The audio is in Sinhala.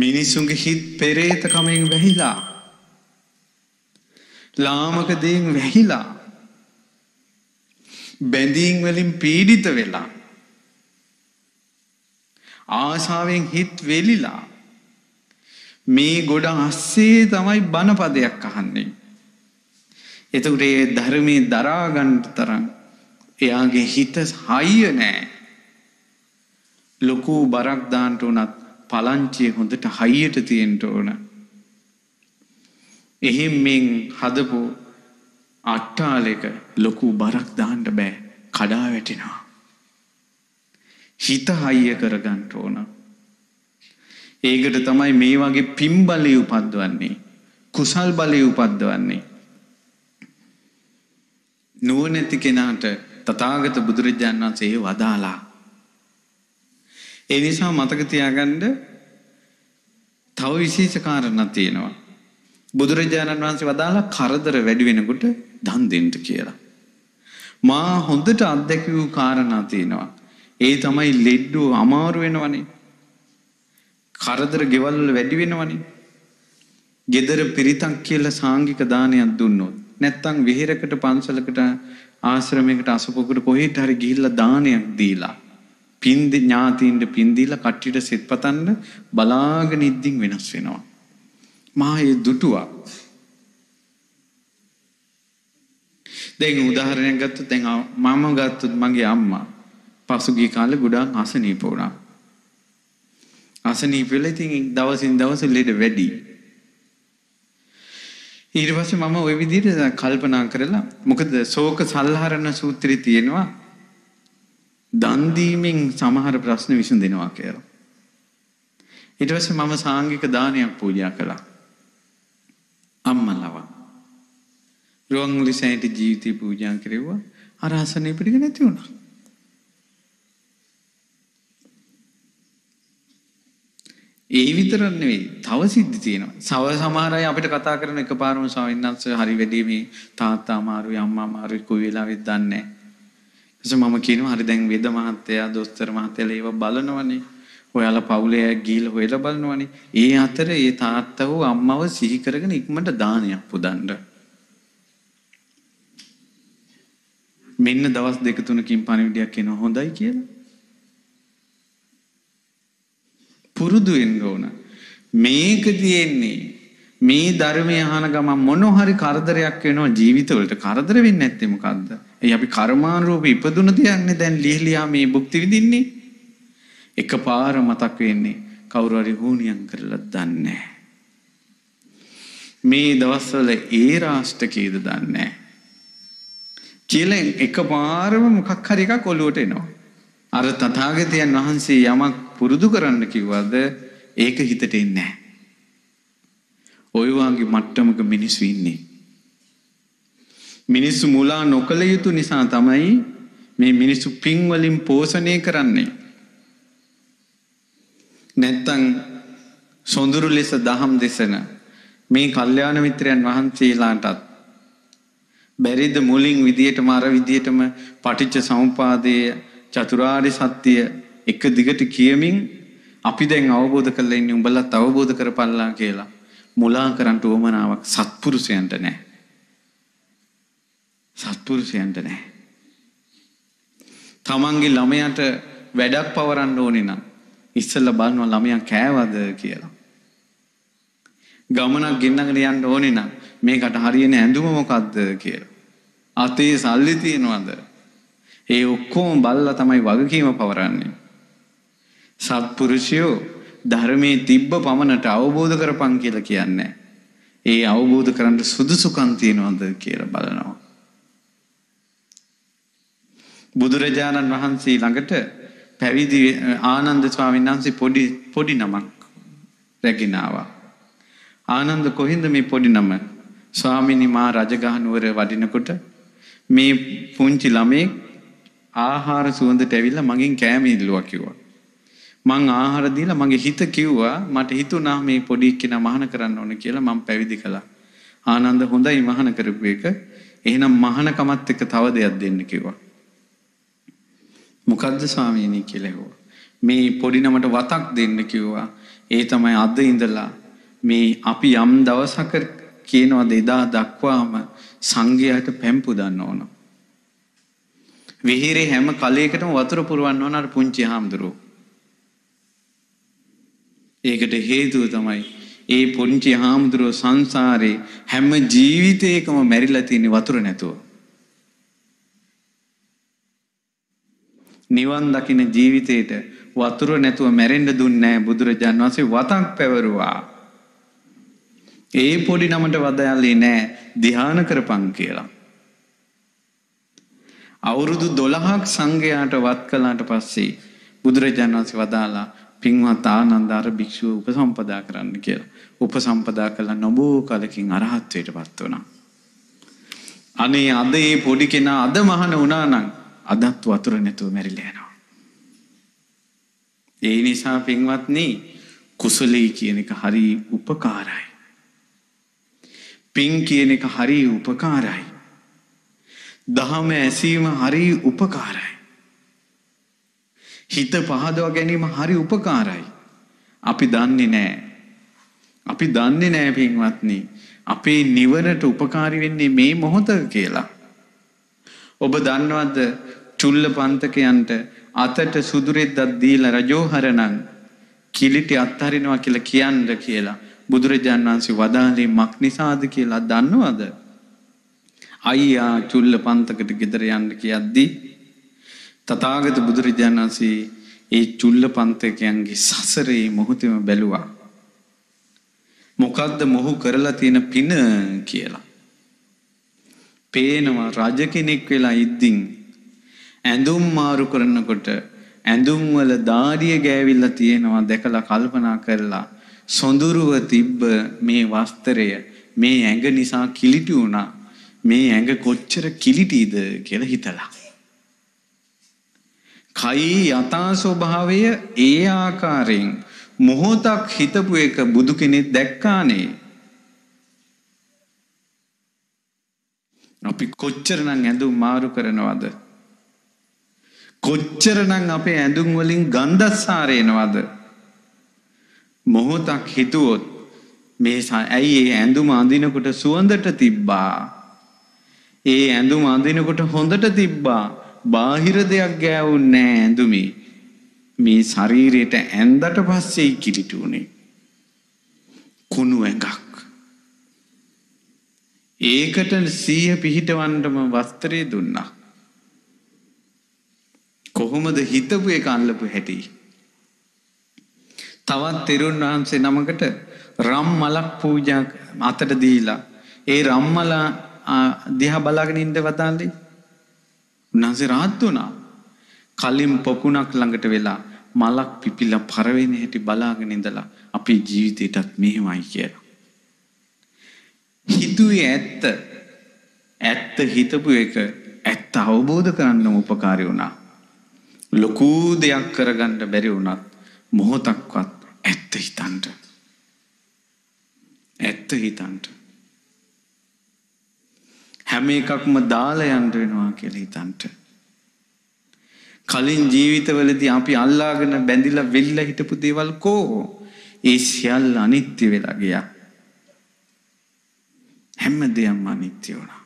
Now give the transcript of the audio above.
මිනිස්සුන්ගේ හිත් පෙරේතකමෙන් වැහිලා ලාමක දේෙන් වැහිලා බැඳීම් වලින් පීඩිත වෙලා ආශාවෙන් හිත් වෙලිලා මේ ගොඩ අස්සේ තමයි බණපදයක් අහන්නේ එතකොට ඒ ධර්මයේ දරා ගන්න තරම් එයාගේ හිත හයිය නැහැ ලොකු බරක් දාන්න උනත් පලංචිය හොඳට හයියට තියෙන්න ඕන. එහෙන් මෙන් හදපු අට්ටාලෙක ලොකු බරක් දාන්න බෑ කඩා වැටෙනවා. හිත හයිය කරගන්න ඕන. ඒකට තමයි මේ වගේ පිම්බලය උපද්දවන්නේ. කුසල් බලය උපද්දවන්නේ. නුවණැති කෙනාට තථාගත බුදුරජාණන් වහන්සේ වදාලා ඒ නිසා මතක තියාගන්න තව විශේෂ කාරණා තියෙනවා. බුදුරජාණන් වහන්සේ වදාලා කරදර වැඩි වෙනකොට දන් දෙන්න කියලා. මා හොඳට අත්දැකිය වූ කාරණා තියෙනවා. ඒ තමයි ලෙඩු අමාරු වෙනවනේ. කරදර ගෙවල් වල වැඩි වෙනවනේ. gedara පිරිතක් කියලා සාංගික දානයක් දුන්නොත් නැත්තම් විහෙරකට පන්සලකට ආශ්‍රමයකට අසපොකට කොහෙට හරි ගිහිල්ලා දානයක් දීලා පින්දි ඥාතීන්ට පින්දිලා කට්ටියට සෙත්පතන්න බලාගෙන ඉද්දින් වෙනස් වෙනවා. මහා ඒ දුටුවා. දැන් උදාහරණයක් ගත්තොත් දැන් මම ගත්තොත් මගේ අම්මා පසුගිය කාලේ ගොඩාක් අසනීප වුණා. අසනීප වෙලා ඉතින් දවසින් දවස ලෙඩ වැඩි. ඊට පස්සේ මම ওই විදිහට කල්පනා කරලා මොකද ශෝක සල්හරණ සූත්‍රය තියෙනවා දන් දීමෙන් සමහර ප්‍රශ්න විසඳෙනවා කියලා. ඊට පස්සේ මම සාංගික දානයක් පූජා කළා. අම්මලව. රුවන්වැලි සෑයට ජීවිතේ පූජා කෙරෙව්වා. අර ආසනේ පිටික නැති වුණා. ඒ විතර නෙවෙයි තව සිද්ධි තියෙනවා. සව සමහර අය අපිට කතා කරන එකපාරම ස්වාමීන් වහන්සේ හරි වැඩි මේ තාත්තා අමාරුයි අම්මා අමාරුයි කොයි වෙලාවෙත් දන්නේ නැහැ. එතකොට මම කියනවා හරි දැන් වේද මහත්තයා, දොස්තර මහත්තයලා ඒව බලනවනේ. ඔයාලා පවුලේ අය ගිහිල්ලා හොයලා බලනවනේ. ඒ අතර ඒ තාත්තව අම්මව සිහි කරගෙන ඉක්මනට දානයක් පුදන්න. මෙන්න දවස් දෙක තුනකින් පණිවිඩයක් එනවා හොඳයි කියලා. පුරුදු වෙන්න ඕන. මේක තියෙන්නේ මේ ධර්මය අහන ගමන් මොන හරි කරදරයක් වෙනවා ජීවිතවලට කරදර වෙන්නේ නැත්තේ මොකද්ද? ඒ අපි කර්මානුරූප ඉපදුන තියන්නේ දැන් ලිහිලියා මේ භුක්ති විඳින්නේ. එකපාර මතක් වෙන්නේ කවුරු හරි හුණියම් කරලා දන්නේ මේ දවස්වල ඒ රාෂ්ටකයේද දන්නේ කියලා එකපාරම මොකක් හරි එකක් ඔලුවට එනවා. අර තථාගතයන් වහන්සේ යමක් පුරුදු කරන්න කිව්වද ඒක හිතට එන්නේ නැහැ. ඔය වගේ මට්ටමක මිනිස්සු ඉන්නේ. මිනිස්සු මුලා නොකළ යුතු නිසා තමයි මේ මිනිස්සු පින් වලින් පෝෂණය කරන්නේ. නැත්තම් සොඳුරු ලෙස දහම් දෙසන මේ කල්යාණ මිත්‍රයන් වහන්සේලාටත් බැරිද මුලින් විදියටම අර විදියටම පටිච්ච සමුපාදයේ චතුරාර්ය සත්‍ය එක දිගට කියමින් අපි දැන් අවබෝධ කරලා ඉන්නේ උඹලත් අවබෝධ කරපල්ලා කියලා මුලා කරන්න උවමනාවක් සත්පුරුෂයන්ට නැහැ. සත්පුරුෂයන්ට නැහැ. තමන්ගේ ළමයාට වැඩක් පවරන්න ඕනේ නම් ඉස්සෙල්ලා බලනවා ළමයා කෑවද කියලා. ගමනක් ගෙන්නගෙන යන්න ඕනේ නම් මේකට හරියන ඇඳුම මොකද්ද කියලා. අතේ සල්ලි තියෙනවද? ඒ ඔක්කොම බල්ලා තමයි වගකීම පවරන්නේ. සත්පුරුෂයෝ ධර්මයේ තිබ්බ පමණට අවබෝධ කරපන් කියලා කියන්නේ. ඒ අවබෝධ කරන්න සුදුසුකම් තියනවද කියලා බලනවා. බුදුරජාණන් වහන්සේ ළඟට පැවිදි ආනන්ද ස්වාමීන් වහන්සේ පොඩි පොඩි නමක් රැගෙන ආවා. ආනන්ද කොහින්ද මේ පොඩි නම? ස්වාමිනී මා රජගහ නුවර වඩිනකොට මේ පුංචි ළමේ ආහාර සුවඳට ඇවිල්ලා මගෙන් කෑම ඉල්ලුවා කිව්වා. මං ආහාර දීලා මගේ හිත කිව්වා මට හිතුණා මේ පොඩි එක්කෙනා මහාන කරන්න ඕන කියලා මං පැවිදි කළා. ආනන්ද හොඳයි මහාන කරපු එක. එහෙනම් මහානකමත් එක්ක තව දෙයක් දෙන්න කිව්වා. මොකද්ද ස්වාමීනි කියලා ඇහුවා. මේ පොඩි නමට වතක් දෙන්න කිව්වා. ඒ තමයි අද ඉඳලා මේ අපි යම් දවසක කියනවාද එදා දක්වාම සංඝයාට පැම්පු දන්න ඕන. විහිරේ හැම කලයකටම වතුර පුරවන්න ඕන අර පුංචි හාමුදුරුවෝ. ඒකට හේතුව තමයි ඒ පොන්චි හාමුදුරුව සංසාරේ හැම ජීවිතයකම මැරිලා තියෙන වතුර නැතුව. නිවන් දකින ජීවිතේට වතුර නැතුව මැරෙන්න දුන්නේ බුදුරජාන් වහන්සේ වතක් පැවරුවා. ඒ පොඩි නමට වදයල්ලේ නෑ ධ්‍යාන කරපන් කියලා. අවුරුදු 12ක් සංඝයාට වත් කළාට පස්සේ බුදුරජාණන් වහන්සේ වදාලා පින්වත් ආනන්දාර භික්ෂුව උපසම්පදා කරන්න කියලා. උපසම්පදා කළා නොබෝ කලකින් අරහත්ත්වයටපත් වුණා. අනේ අද මේ පොඩි කෙනා අද මහන වුණා නම් අදත් වතුර නැතුව මැරිලා යනවා. ඒ නිසා පින්වත්නි කුසලී කියන එක හරි උපකාරයි. පින් කියන එක හරි උපකාරයි. දහම ඇසීම හරි උපකාරයි. හිත පහදවා ගැනීම හරි උපකාරයි. අපි දන්නේ නැහැ. අපි දන්නේ නැහැ පින්වත්නි. අපේ නිවනට උපකාරී වෙන්නේ මේ මොහොත කියලා. ඔබ දන්නවද චුල්ල පන්තකයන්ට අතට සුදුරෙද්දක් දීලා රජෝහරණන් කිලිටි අත්හරිනවා කියලා කියන්න කියලා බුදුරජාන් වහන්සේ වදාළේ මක් නිසාද කියලා දන්නවද? අයියා චුල්ල පන්තකට ගෙදර යන්න කියද්දී තථාගත බුදුරජාණන් වහන්සේ ඒ චුල්ලපන්තකයන්ගේ සසරේ මොහොතේම බැලුවා. මොකද්ද මොහු කරලා තියෙන පින කියලා. පේනවා රජ කෙනෙක් වෙලා ඉද්දින් ඇඳුම් මාරු කරනකොට ඇඳුම් වල දාඩිය ගෑවිලා තියෙනවා දැකලා කල්පනා කරලා සොඳුරුව තිබ්බ මේ වස්ත්‍රය මේ ඇඟ නිසා කිලිටි වුණා මේ ඇඟ කොච්චර කිලිටිද කියලා හිතලා කයි යථා ස්වභාවය ඒ ආකාරයෙන් මොහොතක් හිතපු එක බුදු කෙනෙක් දැක්කානේ. අපි කොච්චරනම් ඇඳුම් මාරු කරනවද? කොච්චරනම් අපේ ඇඳුම් වලින් ගන්ධස්සාරේනවද? මොහොතක් හිතුවොත් මේ ඇයි ඒ ඇඳුම අඳිනකොට සුවඳට තිබ්බා. ඒ ඇඳුම අඳිනකොට හොඳට තිබ්බා. බාහිර දෙයක් ගෑවුන්නේ නැහැ ඇඳුමේ. මේ ශරීරයට ඇඳට පස්සේ කිලිටි උනේ. කුණු ඇඟක්. ඒකට සිය පිහිටවන්නම වස්ත්‍රය දුන්නා. කොහොමද හිතපු එක අල්ලපු හැටි? තවත් තෙරුන් වහන්සේ නමකට රම් මලක් පූජා අතට දීලා ඒ රම්මලා දිහා බලාගෙන ඉඳ වදාලේ උන්වහන්සේ රාත් වුණා. කලින් පොකුණක් ළඟට වෙලා මලක් පිපිලා පරවෙන හැටි බලාගෙන ඉඳලා අපේ ජීවිතේටත් මෙහෙමයි කියලා. හිතුවේ ඇත්ත. ඇත්ත හිතපු එක ඇත්ත අවබෝධ කරන්න උපකාරී වුණා. ලොකු දෙයක් කරගන්න බැරි වුණත් මොහොතක්වත් ඇත්ත හිතන්න. ඇත්ත හිතන්න. හැම එකක්ම දාලා යන්න වෙනවා කියලා හිතන්ට. කලින් ජීවිතවලදී අපි අල්ලාගෙන බැඳිලා වෙල්ලා හිටපු දේවල් කෝ ඒ සියල්ල අනිත්‍ය වෙලා ගියා. හැම දෙයක්ම අනිත්‍ය වුණා.